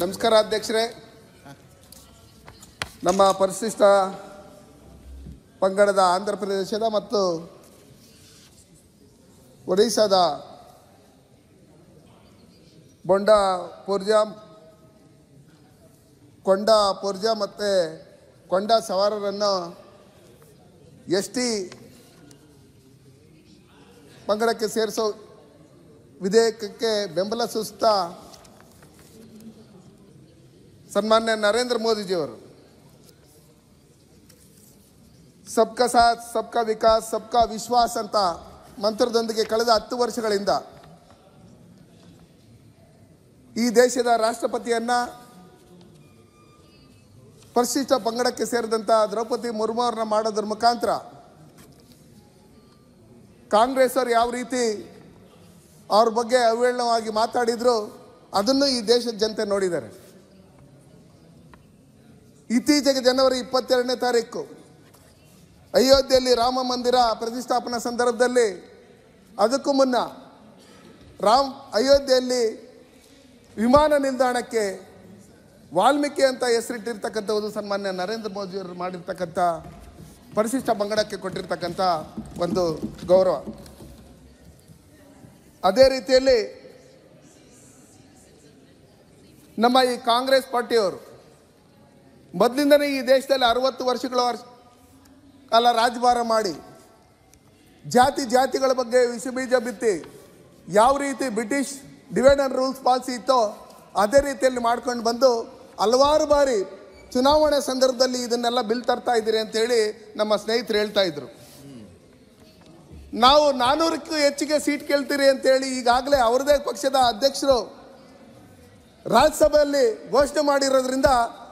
ನಮಸ್ಕಾರ ಅಧ್ಯಕ್ಷರೇ ನಮ್ಮ ಪರಿಶಿಷ್ಟ ಪಂಗಡದ ಆಂಧ್ರ ಪ್ರದೇಶದ ಮತ್ತು ಒಡಿಶಾದ ಬೊಂಡ ಪೂರ್ಜಾ ಕೊಂಡ ಪೂರ್ಜಾ ಮತ್ತು ಕೊಂಡ ಸವಾರರನ್ನು ಎಸ್ ಟಿ ಪಂಗಡಕ್ಕೆ ಸೇರಿಸೋ ವಿಧೇಯಕಕ್ಕೆ ಬೆಂಬಲ ಸೂಚಿತ ಸನ್ಮಾನ್ಯ ನರೇಂದ್ರ ಮೋದಿಜಿಯವರು ಸಬ್ಕ ಸಾಥ್ ಸಬ್ಕ ವಿಕಾಸ್ ಸಬ್ಕಾ ವಿಶ್ವಾಸ್ ಅಂತ ಮಂತ್ರದೊಂದಿಗೆ ಕಳೆದ ಹತ್ತು ವರ್ಷಗಳಿಂದ ಈ ದೇಶದ ರಾಷ್ಟ್ರಪತಿಯನ್ನ ಪರಿಶಿಷ್ಟ ಪಂಗಡಕ್ಕೆ ಸೇರಿದಂಥ ದ್ರೌಪದಿ ಮುರ್ಮು ಅವ್ರನ್ನ ಮಾಡೋದ್ರ ಮುಖಾಂತರ ಕಾಂಗ್ರೆಸ್ ಅವರು ಯಾವ ರೀತಿ ಅವ್ರ ಬಗ್ಗೆ ಅವೇಳನವಾಗಿ ಮಾತಾಡಿದ್ರು ಅದನ್ನು ಈ ದೇಶದ ಜನತೆ ನೋಡಿದ್ದಾರೆ ಇತ್ತೀಚೆಗೆ ಜನವರಿ ಇಪ್ಪತ್ತೆರಡನೇ ತಾರೀಕು ಅಯೋಧ್ಯೆಯಲ್ಲಿ ರಾಮ ಮಂದಿರ ಪ್ರತಿಷ್ಠಾಪನಾ ಸಂದರ್ಭದಲ್ಲಿ ಅದಕ್ಕೂ ಮುನ್ನ ರಾಮ್ ಅಯೋಧ್ಯೆಯಲ್ಲಿ ವಿಮಾನ ನಿಲ್ದಾಣಕ್ಕೆ ವಾಲ್ಮೀಕಿ ಅಂತ ಹೆಸರಿಟ್ಟಿರ್ತಕ್ಕಂಥ ಒಂದು ಸನ್ಮಾನ್ಯ ನರೇಂದ್ರ ಮೋದಿಯವರು ಮಾಡಿರ್ತಕ್ಕಂಥ ಪರಿಶಿಷ್ಟ ಬಂಗಡಕ್ಕೆ ಕೊಟ್ಟಿರ್ತಕ್ಕಂಥ ಒಂದು ಗೌರವ ಅದೇ ರೀತಿಯಲ್ಲಿ ನಮ್ಮ ಈ ಕಾಂಗ್ರೆಸ್ ಪಾರ್ಟಿಯವರು ಮೊದಲಿಂದನೇ ಈ ದೇಶದಲ್ಲಿ ಅರವತ್ತು ವರ್ಷಗಳ ವರ್ಷ ಕಾಲ ರಾಜಭಾರ ಮಾಡಿ ಜಾತಿ ಜಾತಿಗಳ ಬಗ್ಗೆ ವಿಷಬೀಜ ಬಿತ್ತಿ ಯಾವ ರೀತಿ British divide and rules policy ಇತ್ತೋ ಅದೇ ರೀತಿಯಲ್ಲಿ ಮಾಡ್ಕೊಂಡು ಬಂದು ಹಲವಾರು ಬಾರಿ ಚುನಾವಣೆ ಸಂದರ್ಭದಲ್ಲಿ ಇದನ್ನೆಲ್ಲ ಬಿಲ್ ತರ್ತಾ ಇದ್ದೀರಿ ಅಂತೇಳಿ ನಮ್ಮ ಸ್ನೇಹಿತರು ಹೇಳ್ತಾ ಇದ್ರು ನಾವು ನಾನ್ನೂರಕ್ಕೂ ಹೆಚ್ಚಿಗೆ ಸೀಟ್ ಕೇಳ್ತೀರಿ ಅಂತೇಳಿ ಈಗಾಗಲೇ ಅವ್ರದೇ ಪಕ್ಷದ ಅಧ್ಯಕ್ಷರು ರಾಜ್ಯಸಭೆಯಲ್ಲಿ ಘೋಷಣೆ ಮಾಡಿರೋದ್ರಿಂದ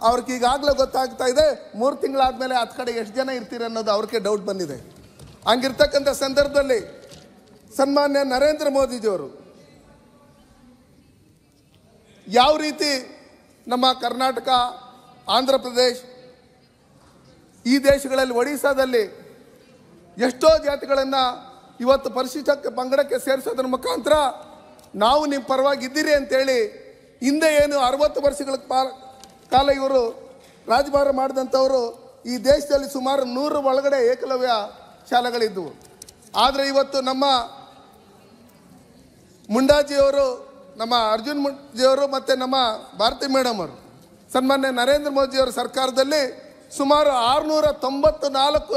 ಅವ್ರಿಗೆ ಈಗಾಗಲೇ ಗೊತ್ತಾಗ್ತಾ ಇದೆ ಮೂರು ತಿಂಗಳಾದಮೇಲೆ ಹತ್ತು ಕಡೆ ಎಷ್ಟು ಜನ ಇರ್ತೀರಿ ಅನ್ನೋದು ಅವ್ರಿಗೆ ಡೌಟ್ ಬಂದಿದೆ ಹಂಗಿರ್ತಕ್ಕಂಥ ಸಂದರ್ಭದಲ್ಲಿ ಸನ್ಮಾನ್ಯ ನರೇಂದ್ರ ಮೋದಿಜಿಯವರು ಯಾವ ರೀತಿ ನಮ್ಮ ಕರ್ನಾಟಕ ಆಂಧ್ರ ಪ್ರದೇಶ್ ಈ ದೇಶಗಳಲ್ಲಿ ಒಡಿಸ್ಸಾದಲ್ಲಿ ಎಷ್ಟೋ ಜಾತಿಗಳನ್ನು ಇವತ್ತು ಪರಿಶಿಷ್ಟಕ್ಕೆ ಪಂಗಡಕ್ಕೆ ಸೇರಿಸೋದ್ರ ಮುಖಾಂತರ ನಾವು ನಿಮ್ಮ ಪರವಾಗಿದ್ದೀರಿ ಅಂತೇಳಿ ಹಿಂದೆ ಏನು ಅರವತ್ತು ವರ್ಷಗಳ ಕಾಲ ಇವರು ರಾಜಭಾರ ಮಾಡಿದಂಥವರು ಈ ದೇಶದಲ್ಲಿ ಸುಮಾರು ನೂರು ಒಳಗಡೆ ಏಕಲವ್ಯ ಶಾಲೆಗಳಿದ್ದವು ಆದರೆ ಇವತ್ತು ನಮ್ಮ ಮುಂಡಾಜಿಯವರು ನಮ್ಮ ಅರ್ಜುನ್ ಮುಂಡಾಜಿಯವರು ಮತ್ತು ನಮ್ಮ ಭಾರತಿ ಮೇಡಮ್ ಅವರು ಸನ್ಮಾನ್ಯ ನರೇಂದ್ರ ಮೋದಿಯವರ ಸರ್ಕಾರದಲ್ಲಿ ಸುಮಾರು ಆರುನೂರ ತೊಂಬತ್ತು ನಾಲ್ಕು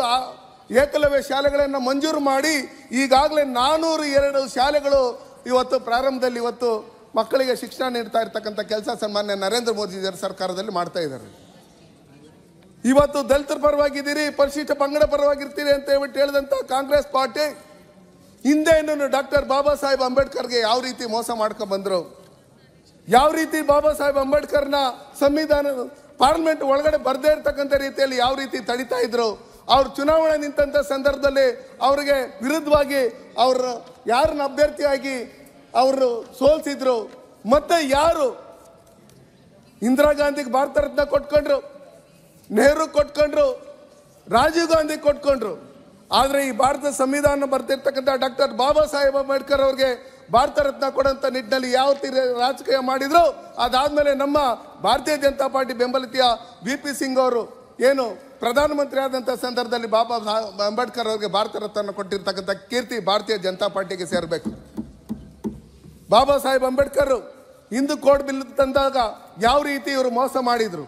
ಏಕಲವ್ಯ ಶಾಲೆಗಳನ್ನು ಮಂಜೂರು ಮಾಡಿ ಈಗಾಗಲೇ ನಾನ್ನೂರು ಎರಡು ಶಾಲೆಗಳು ಇವತ್ತು ಪ್ರಾರಂಭದಲ್ಲಿ ಇವತ್ತು ಮಕ್ಕಳಿಗೆ ಶಿಕ್ಷಣ ನೀಡ್ತಾ ಇರ್ತಕ್ಕಂಥ ಕೆಲಸ ಸನ್ಮಾನ್ಯ ನರೇಂದ್ರ ಮೋದಿ ಸರ್ಕಾರದಲ್ಲಿ ಮಾಡ್ತಾ ಇದ್ದಾರೆ ಇವತ್ತು ದಲಿತರ ಪರವಾಗಿದ್ದೀರಿ ಪರಿಶಿಷ್ಟ ಪಂಗಡ ಪರವಾಗಿರ್ತೀರಿ ಅಂತ ಹೇಳ್ಬಿಟ್ಟು ಹೇಳಿದಂಥ ಕಾಂಗ್ರೆಸ್ ಪಾರ್ಟಿ ಹಿಂದೆ ಇನ್ನೂ ಡಾಕ್ಟರ್ ಬಾಬಾ ಸಾಹೇಬ್ ಅಂಬೇಡ್ಕರ್ಗೆ ಯಾವ ರೀತಿ ಮೋಸ ಮಾಡ್ಕೊಂಡು ಬಂದರು ಯಾವ ರೀತಿ ಬಾಬಾ ಸಾಹೇಬ್ ಅಂಬೇಡ್ಕರ್ನ ಸಂವಿಧಾನ ಪಾರ್ಲಿಮೆಂಟ್ ಒಳಗಡೆ ಬರ್ದೇ ಇರ್ತಕ್ಕಂಥ ರೀತಿಯಲ್ಲಿ ಯಾವ ರೀತಿ ತಡಿತಾ ಇದ್ರು ಅವ್ರ ಚುನಾವಣೆ ನಿಂತ ಸಂದರ್ಭದಲ್ಲಿ ಅವರಿಗೆ ವಿರುದ್ಧವಾಗಿ ಅವರು ಯಾರನ್ನ ಅಭ್ಯರ್ಥಿಯಾಗಿ ಅವರು ಸೋಲ್ಸಿದ್ರು ಮತ್ತೆ ಯಾರು ಇಂದಿರಾ ಗಾಂಧಿಗೆ ಭಾರತ ರತ್ನ ಕೊಟ್ಕೊಂಡ್ರು ನೆಹರು ಕೊಟ್ಕೊಂಡ್ರು ರಾಜೀವ್ ಗಾಂಧಿ ಕೊಟ್ಕೊಂಡ್ರು ಆದರೆ ಈ ಭಾರತ ಸಂವಿಧಾನ ಬರ್ತಿರ್ತಕ್ಕಂಥ ಡಾಕ್ಟರ್ ಬಾಬಾ ಸಾಹೇಬ್ ಅಂಬೇಡ್ಕರ್ ಅವ್ರಿಗೆ ಭಾರತ ರತ್ನ ಕೊಡೋಂಥ ನಿಟ್ಟಿನಲ್ಲಿ ಯಾವ ರೀತಿ ರಾಜಕೀಯ ಮಾಡಿದ್ರು ಅದಾದಮೇಲೆ ನಮ್ಮ ಭಾರತೀಯ ಜನತಾ ಪಾರ್ಟಿ ಬೆಂಬಲಿತಿಯ ವಿ ಪಿ ಸಿಂಗ್ ಅವರು ಏನು ಪ್ರಧಾನಮಂತ್ರಿ ಆದಂಥ ಸಂದರ್ಭದಲ್ಲಿ ಬಾಬಾ ಸಾಹೇಬ್ ಅಂಬೇಡ್ಕರ್ ಅವರಿಗೆ ಭಾರತ ರತ್ನ ಕೊಟ್ಟಿರ್ತಕ್ಕಂಥ ಕೀರ್ತಿ ಭಾರತೀಯ ಜನತಾ ಪಾರ್ಟಿಗೆ ಸೇರಬೇಕು ಬಾಬಾ ಸಾಹೇಬ್ ಅಂಬೇಡ್ಕರ್ ಹಿಂದೂ ಕೋಡ್ ಬಿಲ್ ತಂದಾಗ ಯಾವ ರೀತಿ ಇವರು ಮೋಸ ಮಾಡಿದರು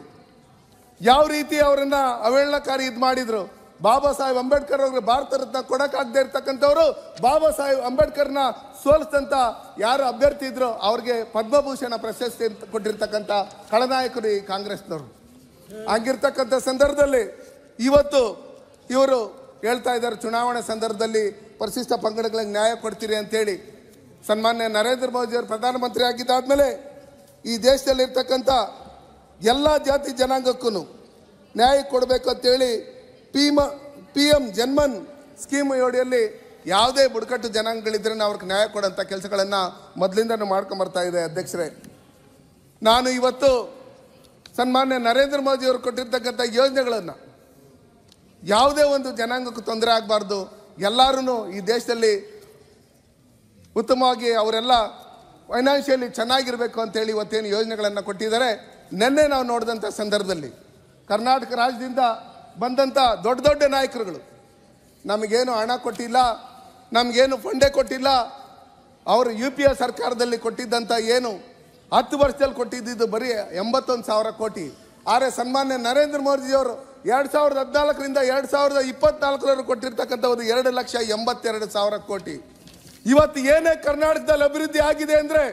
ಯಾವ ರೀತಿ ಅವರನ್ನು ಅವೇಳನಕಾರಿ ಇದು ಮಾಡಿದರು ಬಾಬಾ ಸಾಹೇಬ್ ಅಂಬೇಡ್ಕರ್ ಅವ್ರಿಗೆ ಭಾರತ ರತ್ನ ಕೊಡೋಕ್ಕಾಗದೇ ಇರ್ತಕ್ಕಂಥವ್ರು ಬಾಬಾ ಸಾಹೇಬ್ ಅಂಬೇಡ್ಕರ್ನ ಸೋಲಿಸಿದಂಥ ಯಾರು ಅಭ್ಯರ್ಥಿ ಇದ್ರು ಅವ್ರಿಗೆ ಪದ್ಮಭೂಷಣ ಪ್ರಶಸ್ತಿ ಕೊಟ್ಟಿರ್ತಕ್ಕಂಥ ಖಳನಾಯಕರು ಈ ಕಾಂಗ್ರೆಸ್ನವರು ಹಂಗಿರ್ತಕ್ಕಂಥ ಸಂದರ್ಭದಲ್ಲಿ ಇವತ್ತು ಇವರು ಹೇಳ್ತಾ ಇದ್ದಾರೆ ಚುನಾವಣೆ ಸಂದರ್ಭದಲ್ಲಿ ಪರಿಶಿಷ್ಟ ಪಂಗಡಗಳಿಗೆ ನ್ಯಾಯ ಕೊಡ್ತೀರಿ ಅಂತೇಳಿ ಸನ್ಮಾನ್ಯ ನರೇಂದ್ರ ಮೋದಿಯವರು ಪ್ರಧಾನಮಂತ್ರಿ ಮೇಲೆ ಈ ದೇಶದಲ್ಲಿರ್ತಕ್ಕಂಥ ಎಲ್ಲ ಜಾತಿ ಜನಾಂಗಕ್ಕೂ ನ್ಯಾಯ ಕೊಡಬೇಕು ಅಂತೇಳಿ ಪಿಮ ಪಿ ಎಂ ಜನ್ಮನ್ ಸ್ಕೀಮ್ ಯೋಡಿಯಲ್ಲಿ ಯಾವುದೇ ಬುಡಕಟ್ಟು ಜನಾಂಗಗಳಿದ್ರೆ ಅವ್ರಿಗೆ ನ್ಯಾಯ ಕೊಡೋಂಥ ಕೆಲಸಗಳನ್ನು ಮೊದಲಿಂದನೂ ಮಾಡ್ಕೊಂಬರ್ತಾ ಇದೆ ಅಧ್ಯಕ್ಷರೇ ನಾನು ಇವತ್ತು ಸನ್ಮಾನ್ಯ ನರೇಂದ್ರ ಮೋದಿಯವರು ಕೊಟ್ಟಿರ್ತಕ್ಕಂಥ ಯೋಜನೆಗಳನ್ನು ಯಾವುದೇ ಒಂದು ಜನಾಂಗಕ್ಕೂ ತೊಂದರೆ ಆಗಬಾರ್ದು ಎಲ್ಲರೂ ಈ ದೇಶದಲ್ಲಿ ಉತ್ತಮವಾಗಿ ಅವರೆಲ್ಲ ಫೈನಾನ್ಷಿಯಲಿ ಚೆನ್ನಾಗಿರಬೇಕು ಅಂತೇಳಿ ಇವತ್ತೇನು ಯೋಜನೆಗಳನ್ನು ಕೊಟ್ಟಿದ್ದಾರೆ ನಿನ್ನೆ ನಾವು ನೋಡಿದಂಥ ಸಂದರ್ಭದಲ್ಲಿ ಕರ್ನಾಟಕ ರಾಜ್ಯದಿಂದ ಬಂದಂಥ ದೊಡ್ಡ ದೊಡ್ಡ ನಾಯಕರುಗಳು ನಮಗೇನು ಹಣ ಕೊಟ್ಟಿಲ್ಲ ನಮಗೇನು ಫಂಡೇ ಕೊಟ್ಟಿಲ್ಲ ಅವರು ಯು ಪಿ ಎ ಸರ್ಕಾರದಲ್ಲಿ ಕೊಟ್ಟಿದ್ದಂಥ ಏನು ಹತ್ತು ವರ್ಷದಲ್ಲಿ ಕೊಟ್ಟಿದ್ದು ಬರೀ ಎಂಬತ್ತೊಂದು ಸಾವಿರ ಕೋಟಿ ಆದರೆ ಸನ್ಮಾನ್ಯ ನರೇಂದ್ರ ಮೋದಿಯವರು ಎರಡು ಸಾವಿರದ ಹದಿನಾಲ್ಕರಿಂದ ಎರಡು ಸಾವಿರದ ಇಪ್ಪತ್ನಾಲ್ಕರವರೆಗೂ ಕೊಟ್ಟಿರ್ತಕ್ಕಂಥ ಒಂದು ಎರಡು ಲಕ್ಷ ಎಂಬತ್ತೆರಡು ಸಾವಿರ ಕೋಟಿ ಇವತ್ತು ಏನೇ ಕರ್ನಾಟಕದಲ್ಲಿ ಅಭಿವೃದ್ಧಿ ಆಗಿದೆ ಅಂದರೆ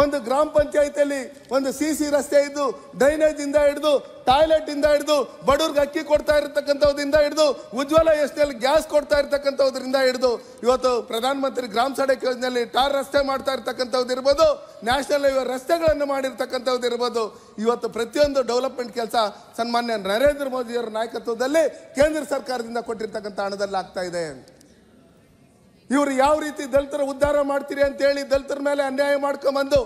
ಒಂದು ಗ್ರಾಮ ಪಂಚಾಯತಿಯಲ್ಲಿ ಒಂದು ಸಿ ಸಿ ರಸ್ತೆ ಇದ್ದು ಡ್ರೈನೇಜ್ ಇಂದ ಹಿಡಿದು ಟಾಯ್ಲೆಟ್ ಇಂದ ಹಿಡಿದು ಬಡವ್ರಿಗೆ ಅಕ್ಕಿ ಕೊಡ್ತಾ ಇರತಕ್ಕಂಥದ್ರಿಂದ ಹಿಡಿದು ಉಜ್ವಲ ಯೋಜನೆಯಲ್ಲಿ ಗ್ಯಾಸ್ ಕೊಡ್ತಾ ಇರತಕ್ಕಂಥದ್ರಿಂದ ಹಿಡಿದು ಇವತ್ತು ಪ್ರಧಾನಮಂತ್ರಿ ಗ್ರಾಮ ಸಡಕ್ ಯೋಜನೆಯಲ್ಲಿ ಟಾರ್ ರಸ್ತೆ ಮಾಡ್ತಾ ಇರ್ತಕ್ಕಂಥದ್ದು ಇರ್ಬೋದು ನ್ಯಾಷನಲ್ ಹೈವೇ ರಸ್ತೆಗಳನ್ನು ಮಾಡಿರ್ತಕ್ಕಂಥದ್ದು ಇರ್ಬೋದು ಇವತ್ತು ಪ್ರತಿಯೊಂದು ಡೆವಲಪ್ಮೆಂಟ್ ಕೆಲಸ ಸನ್ಮಾನ್ಯ ನರೇಂದ್ರ ಮೋದಿಯವರ ನಾಯಕತ್ವದಲ್ಲಿ ಕೇಂದ್ರ ಸರ್ಕಾರದಿಂದ ಕೊಟ್ಟಿರ್ತಕ್ಕಂಥ ಹಣದಲ್ಲಿ ಆಗ್ತಾ ಇದೆ ಇವರು ಯಾವ ರೀತಿ ದಲಿತರ ಉದ್ಧಾರ ಮಾಡ್ತೀರಿ ಅಂತೇಳಿ ದಲಿತರ ಮೇಲೆ ಅನ್ಯಾಯ ಮಾಡ್ಕೊಂಬಂದು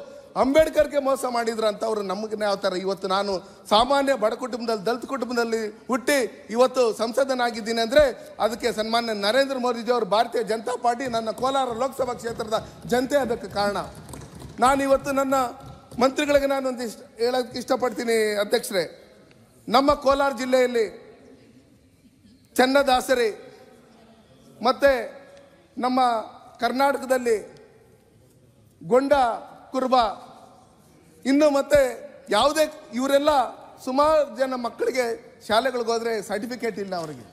ಅಂಬೇಡ್ಕರ್ಗೆ ಮೋಸ ಮಾಡಿದ್ರು ಅಂತ ಅವರು ನಮಗೆ ಯಾವ ಥರ ಇವತ್ತು ನಾನು ಸಾಮಾನ್ಯ ಬಡ ಕುಟುಂಬದಲ್ಲಿ ದಲಿತ ಕುಟುಂಬದಲ್ಲಿ ಹುಟ್ಟಿ ಇವತ್ತು ಸಂಸದನಾಗಿದ್ದೀನಿ ಅಂದರೆ ಅದಕ್ಕೆ ಸನ್ಮಾನ್ಯ ನರೇಂದ್ರ ಅವರು ಭಾರತೀಯ ಜನತಾ ಪಾರ್ಟಿ ನನ್ನ ಕೋಲಾರ ಲೋಕಸಭಾ ಕ್ಷೇತ್ರದ ಜನತೆ ಅದಕ್ಕೆ ಕಾರಣ ನಾನು ಇವತ್ತು ನನ್ನ ಮಂತ್ರಿಗಳಿಗೆ ನಾನು ಒಂದು ಇಷ್ಟ ಹೇಳೋಕ್ಕೆ ಇಷ್ಟಪಡ್ತೀನಿ ಅಧ್ಯಕ್ಷರೇ ನಮ್ಮ ಕೋಲಾರ ಜಿಲ್ಲೆಯಲ್ಲಿ ಚನ್ನದಾಸರಿ ಮತ್ತು ನಮ್ಮ ಕರ್ನಾಟಕದಲ್ಲಿ ಗೊಂಡ ಕುರುಬ ಇನ್ನು ಮತ್ತೆ ಯಾವುದೇ ಇವರೆಲ್ಲ ಸುಮಾರು ಜನ ಮಕ್ಕಳಿಗೆ ಶಾಲೆಗಳಿಗೆ ಹೋದರೆ ಸರ್ಟಿಫಿಕೇಟ್ ಇಲ್ಲ ಅವರಿಗೆ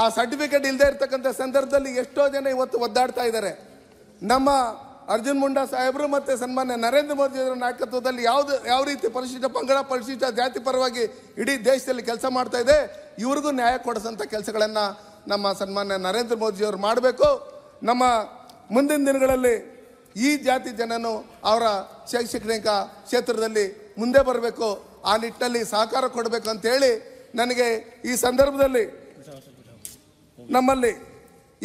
ಆ ಸರ್ಟಿಫಿಕೇಟ್ ಇಲ್ಲದೆ ಇರತಕ್ಕಂಥ ಸಂದರ್ಭದಲ್ಲಿ ಎಷ್ಟೋ ಜನ ಇವತ್ತು ಒದ್ದಾಡ್ತಾ ಇದ್ದಾರೆ ನಮ್ಮ ಅರ್ಜುನ್ ಮುಂಡಾ ಸಾಹೇಬರು ಮತ್ತು ಸನ್ಮಾನ್ಯ ನರೇಂದ್ರ ಮೋದಿಯವರ ಅವರ ನಾಯಕತ್ವದಲ್ಲಿ ಯಾವುದು ಯಾವ ರೀತಿ ಪರಿಶಿಷ್ಟ ಪಂಗಡ ಪರಿಶಿಷ್ಟ ಜಾತಿ ಪರವಾಗಿ ಇಡೀ ದೇಶದಲ್ಲಿ ಕೆಲಸ ಮಾಡ್ತಾ ಇದೆ ಇವ್ರಿಗೂ ನ್ಯಾಯ ಕೊಡಿಸೋಂಥ ಕೆಲಸಗಳನ್ನು ನಮ್ಮ ಸನ್ಮಾನ್ಯ ನರೇಂದ್ರ ಮೋದಿಯವರು ಮಾಡಬೇಕು ನಮ್ಮ ಮುಂದಿನ ದಿನಗಳಲ್ಲಿ ಈ ಜಾತಿ ಜನನು ಅವರ ಶೈಕ್ಷಣಿಕ ಕ್ಷೇತ್ರದಲ್ಲಿ ಮುಂದೆ ಬರಬೇಕು ಆ ನಿಟ್ಟಿನಲ್ಲಿ ಸಹಕಾರ ಕೊಡಬೇಕು ಅಂತೇಳಿ ನನಗೆ ಈ ಸಂದರ್ಭದಲ್ಲಿ ನಮ್ಮಲ್ಲಿ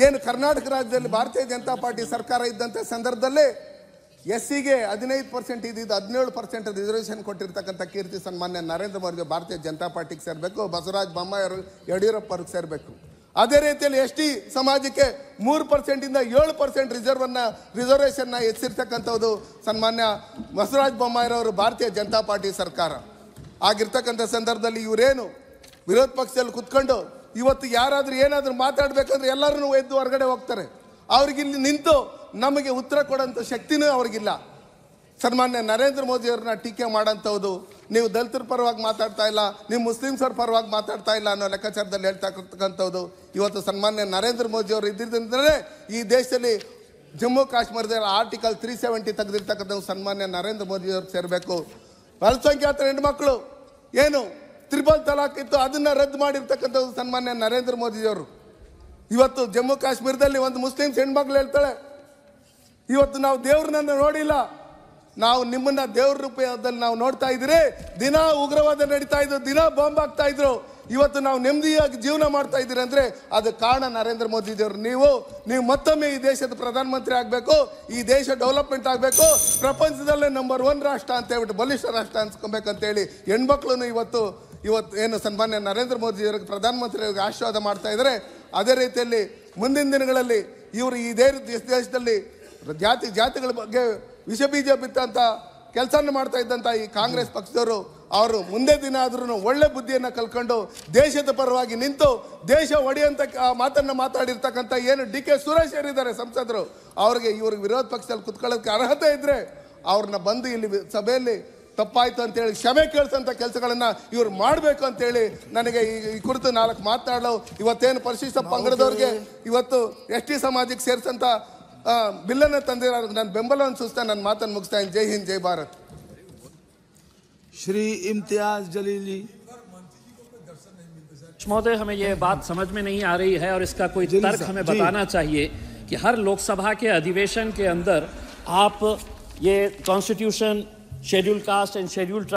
ಏನು ಕರ್ನಾಟಕ ರಾಜ್ಯದಲ್ಲಿ ಭಾರತೀಯ ಜನತಾ ಪಾರ್ಟಿ ಸರ್ಕಾರ ಇದ್ದಂಥ ಸಂದರ್ಭದಲ್ಲಿ ಎಸ್ ಸಿಗೆ ಹದಿನೈದು ಪರ್ಸೆಂಟ್ ಇದ್ದಿದ್ದು ಹದಿನೇಳು ಪರ್ಸೆಂಟ್ ರಿಸರ್ವೇಷನ್ ಕೊಟ್ಟಿರ್ತಕ್ಕಂಥ ಕೀರ್ತಿ ಸನ್ಮಾನ್ಯ ನರೇಂದ್ರ ಮೋದಿ ಭಾರತೀಯ ಜನತಾ ಪಾರ್ಟಿಗೆ ಸೇರಬೇಕು ಬಸವರಾಜ ಬೊಮ್ಮಾಯಿ ಅವರು ಯಡಿಯೂರಪ್ಪ ಅವ್ರಿಗೆ ಸೇರಬೇಕು ಅದೇ ರೀತಿಯಲ್ಲಿ ಎಸ್ ಟಿ ಸಮಾಜಕ್ಕೆ ಮೂರು ಪರ್ಸೆಂಟಿಂದ ಏಳು ಪರ್ಸೆಂಟ್ ರಿಸರ್ವನ್ನ ರಿಸರ್ವೇಷನ್ನ ಹೆಚ್ಚಿರ್ತಕ್ಕಂಥದ್ದು ಸನ್ಮಾನ್ಯ ಬಸವರಾಜ ಬೊಮ್ಮಾಯಿರವರು ಭಾರತೀಯ ಜನತಾ ಪಾರ್ಟಿ ಸರ್ಕಾರ ಆಗಿರ್ತಕ್ಕಂಥ ಸಂದರ್ಭದಲ್ಲಿ ಇವರೇನು ವಿರೋಧ ಪಕ್ಷದಲ್ಲಿ ಕುತ್ಕೊಂಡು ಇವತ್ತು ಯಾರಾದರೂ ಏನಾದರೂ ಮಾತಾಡಬೇಕಂದ್ರೆ ಎಲ್ಲರೂ ಎದ್ದು ಹೊರಗಡೆ ಹೋಗ್ತಾರೆ ಅವ್ರಿಗಿಲ್ಲಿ ನಿಂತು ನಮಗೆ ಉತ್ತರ ಕೊಡೋಂಥ ಶಕ್ತಿನೂ ಅವ್ರಿಗಿಲ್ಲ ಸನ್ಮಾನ್ಯ ನರೇಂದ್ರ ಮೋದಿಯವ್ರನ್ನ ಟೀಕೆ ಮಾಡೋಂಥವ್ದು ನೀವು ದಲಿತರ ಪರವಾಗಿ ಮಾತಾಡ್ತಾ ಇಲ್ಲ ನೀವು ಮುಸ್ಲಿಮ್ಸರ ಪರವಾಗಿ ಮಾತಾಡ್ತಾ ಇಲ್ಲ ಅನ್ನೋ ಲೆಕ್ಕಾಚಾರದಲ್ಲಿ ಹೇಳ್ತಾ ಇರ್ತಕ್ಕಂಥದ್ದು ಇವತ್ತು ಸನ್ಮಾನ್ಯ ನರೇಂದ್ರ ಮೋದಿಯವರು ಇದ್ದಿದ್ದರೆ ಈ ದೇಶದಲ್ಲಿ ಜಮ್ಮು ಕಾಶ್ಮೀರದಲ್ಲಿ ಆರ್ಟಿಕಲ್ ತ್ರೀ ಸೆವೆಂಟಿ ತೆಗೆದಿರ್ತಕ್ಕಂಥ ಸನ್ಮಾನ್ಯ ನರೇಂದ್ರ ಮೋದಿಯವ್ರಿಗೆ ಸೇರಬೇಕು ಅಲ್ಪಸಂಖ್ಯಾತ ಹೆಣ್ಮಕ್ಳು ಏನು ತ್ರಿಬಲ್ ತಲಾಕ್ ಇತ್ತು ಅದನ್ನು ರದ್ದು ಮಾಡಿರ್ತಕ್ಕಂಥದ್ದು ಸನ್ಮಾನ್ಯ ನರೇಂದ್ರ ಮೋದಿಯವರು ಇವತ್ತು ಜಮ್ಮು ಕಾಶ್ಮೀರದಲ್ಲಿ ಒಂದು ಮುಸ್ಲಿಮ್ಸ್ ಹೆಣ್ಮಕ್ಳು ಹೇಳ್ತಾಳೆ ಇವತ್ತು ನಾವು ದೇವ್ರನ್ನ ನೋಡಿಲ್ಲ ನಾವು ನಿಮ್ಮನ್ನ ದೇವ್ರ ರೂಪದಲ್ಲಿ ನಾವು ನೋಡ್ತಾ ಇದ್ರೆ ದಿನ ಉಗ್ರವಾದ ನಡೀತಾ ಇದ್ರು ದಿನ ಬಾಂಬ್ ಆಗ್ತಾ ಇದ್ರು ಇವತ್ತು ನಾವು ನೆಮ್ಮದಿಯಾಗಿ ಜೀವನ ಮಾಡ್ತಾ ಇದ್ದೀರಿ ಅಂದರೆ ಅದು ಕಾರಣ ನರೇಂದ್ರ ಮೋದಿ ದೇವರು ನೀವು ನೀವು ಮತ್ತೊಮ್ಮೆ ಈ ದೇಶದ ಪ್ರಧಾನಮಂತ್ರಿ ಆಗಬೇಕು ಈ ದೇಶ ಡೆವಲಪ್ಮೆಂಟ್ ಆಗಬೇಕು ಪ್ರಪಂಚದಲ್ಲೇ ನಂಬರ್ ಒನ್ ರಾಷ್ಟ್ರ ಅಂತ ಹೇಳ್ಬಿಟ್ಟು ಬಲಿಷ್ಠ ರಾಷ್ಟ್ರ ಅನ್ಸ್ಕೊಬೇಕಂತೇಳಿ ಹೆಣ್ಮಕ್ಳು ಇವತ್ತು ಇವತ್ತು ಏನು ಸನ್ಮಾನ್ಯ ನರೇಂದ್ರ ಮೋದಿ ಅವರಿಗೆ ಪ್ರಧಾನಮಂತ್ರಿ ಆಶೀರ್ವಾದ ಮಾಡ್ತಾ ಇದ್ದಾರೆ ಅದೇ ರೀತಿಯಲ್ಲಿ ಮುಂದಿನ ದಿನಗಳಲ್ಲಿ ಇವರು ಈ ದೇಶದಲ್ಲಿ ಜಾತಿ ಜಾತಿಗಳ ಬಗ್ಗೆ ವಿಷ ಬೀಜ ಬಿತ್ತಂಥ ಕೆಲಸನ ಮಾಡ್ತಾ ಇದ್ದಂಥ ಈ ಕಾಂಗ್ರೆಸ್ ಪಕ್ಷದವರು ಅವರು ಮುಂದೆ ದಿನ ಆದ್ರೂ ಒಳ್ಳೆ ಬುದ್ಧಿಯನ್ನು ಕಲ್ಕೊಂಡು ದೇಶದ ಪರವಾಗಿ ನಿಂತು ದೇಶ ಒಡೆಯಂತ ಮಾತನ್ನು ಮಾತಾಡಿರ್ತಕ್ಕಂಥ ಏನು ಡಿ ಕೆ ಸುರೇಶ್ ಏನಿದ್ದಾರೆ ಸಂಸದರು ಅವ್ರಿಗೆ ಇವ್ರಿಗೆ ವಿರೋಧ ಪಕ್ಷದಲ್ಲಿ ಕುತ್ಕೊಳ್ಳೋಕೆ ಅರ್ಹತೆ ಇದ್ದರೆ ಅವ್ರನ್ನ ಬಂದು ಇಲ್ಲಿ ಸಭೆಯಲ್ಲಿ ತಪ್ಪಾಯಿತು ಅಂತೇಳಿ ಕ್ಷಮೆ ಕೇಳಿಸೋಂಥ ಕೆಲಸಗಳನ್ನು ಇವ್ರು ಮಾಡಬೇಕು ಅಂತೇಳಿ ನನಗೆ ಈ ಕುರಿತು ನಾಲ್ಕು ಮಾತನಾಡಲು ಇವತ್ತೇನು ಪರಿಶಿಷ್ಟ ಪಂಗಡದವ್ರಿಗೆ ಇವತ್ತು ಎಸ್ ಟಿ ಸಮಾಜಕ್ಕೆ ಸೇರಿಸಂಥ ಬಿಲ್ಲನ್ನು ತಂದಿರೋ ನನ್ನ ಬೆಂಬಲ ಅನಿಸ್ತಾ ನನ್ನ ಮಾತನ್ನು ಮುಗಿಸ್ತಾ ಇದ್ದೀನಿ ಜೈ ಹಿಂದ್ ಜೈ ಭಾರತ್ श्री इम्तियाज जलीली महोदय हमें यह बात समझ में नहीं आ रही है और इसका कोई तर्क हमें बताना चाहिए कि हर लोकसभा के अधिवेशन के अंदर आप ये constitution schedule caste and schedule